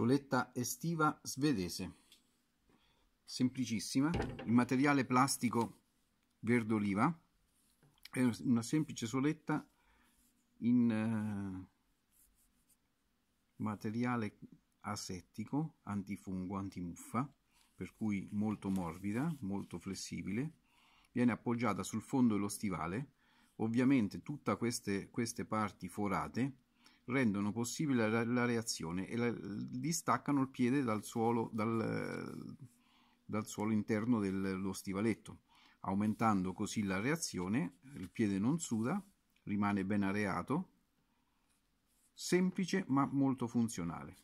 soletta estiva svedese semplicissima il materiale plastico verde oliva è una semplice soletta in eh, materiale asettico antifungo antimuffa per cui molto morbida molto flessibile viene appoggiata sul fondo dello stivale ovviamente tutte queste, queste parti forate rendono possibile la, la reazione e la, distaccano il piede dal suolo, dal, dal suolo interno dello stivaletto, aumentando così la reazione, il piede non suda, rimane ben areato, semplice ma molto funzionale.